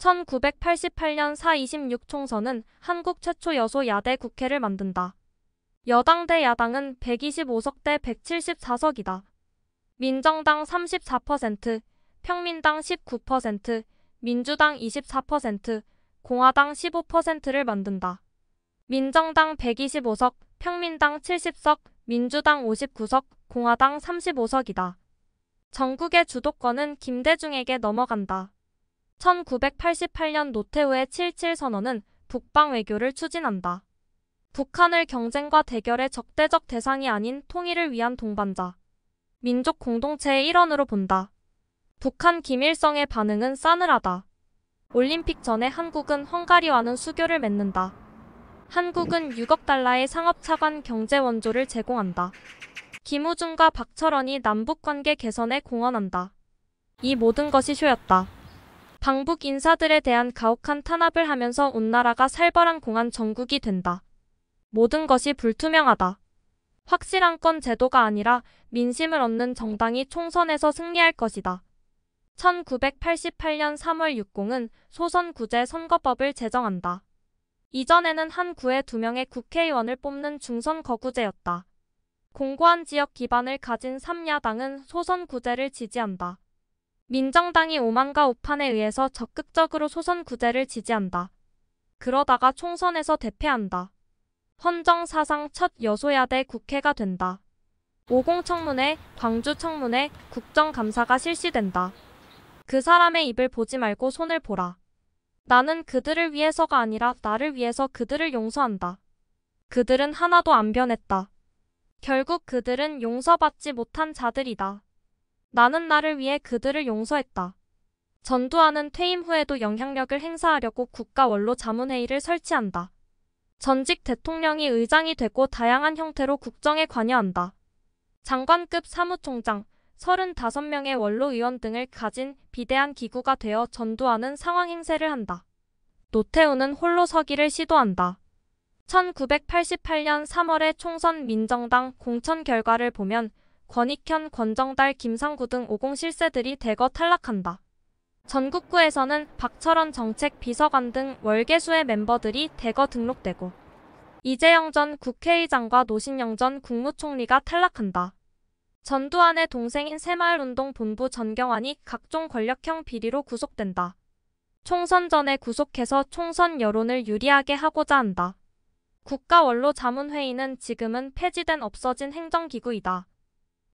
1988년 4.26 총선은 한국 최초 여소 야대 국회를 만든다. 여당 대 야당은 125석 대 174석이다. 민정당 34%, 평민당 19%, 민주당 24%, 공화당 15%를 만든다. 민정당 125석, 평민당 70석, 민주당 59석, 공화당 35석이다. 전국의 주도권은 김대중에게 넘어간다. 1988년 노태우의 77 선언은 북방 외교를 추진한다. 북한을 경쟁과 대결의 적대적 대상이 아닌 통일을 위한 동반자, 민족 공동체의 일원으로 본다. 북한 김일성의 반응은 싸늘하다. 올림픽 전에 한국은 헝가리와는 수교를 맺는다. 한국은 6억 달러의 상업차관 경제 원조를 제공한다. 김우중과 박철원이 남북관계 개선에 공헌한다. 이 모든 것이 쇼였다. 방북 인사들에 대한 가혹한 탄압을 하면서 온 나라가 살벌한 공안 정국이 된다. 모든 것이 불투명하다. 확실한 건 제도가 아니라 민심을 얻는 정당이 총선에서 승리할 것이다. 1988년 3월 6공은 소선구제 선거법을 제정한다. 이전에는 한 구에 두 명의 국회의원을 뽑는 중선거구제였다. 공고한 지역 기반을 가진 3야당은 소선구제를 지지한다. 민정당이 오만과 오판에 의해서 적극적으로 소선 구제를 지지한다. 그러다가 총선에서 대패한다. 헌정 사상 첫 여소야대 국회가 된다. 오공청문회, 광주청문회, 국정감사가 실시된다. 그 사람의 입을 보지 말고 손을 보라. 나는 그들을 위해서가 아니라 나를 위해서 그들을 용서한다. 그들은 하나도 안 변했다. 결국 그들은 용서받지 못한 자들이다. 나는 나를 위해 그들을 용서했다. 전두환은 퇴임 후에도 영향력을 행사하려고 국가원로 자문회의를 설치한다. 전직 대통령이 의장이 되고 다양한 형태로 국정에 관여한다. 장관급 사무총장, 35명의 원로 의원 등을 가진 비대한 기구가 되어 전두환은 상황 행세를 한다. 노태우는 홀로 서기를 시도한다. 1988년 3월의 총선 민정당 공천 결과를 보면 권익현, 권정달, 김상구 등5공실세들이 대거 탈락한다. 전국구에서는 박철원 정책 비서관 등 월계수의 멤버들이 대거 등록되고 이재영 전 국회의장과 노신영 전 국무총리가 탈락한다. 전두환의 동생인 새마을운동 본부 전경환이 각종 권력형 비리로 구속된다. 총선 전에 구속해서 총선 여론을 유리하게 하고자 한다. 국가원로 자문회의는 지금은 폐지된 없어진 행정기구이다.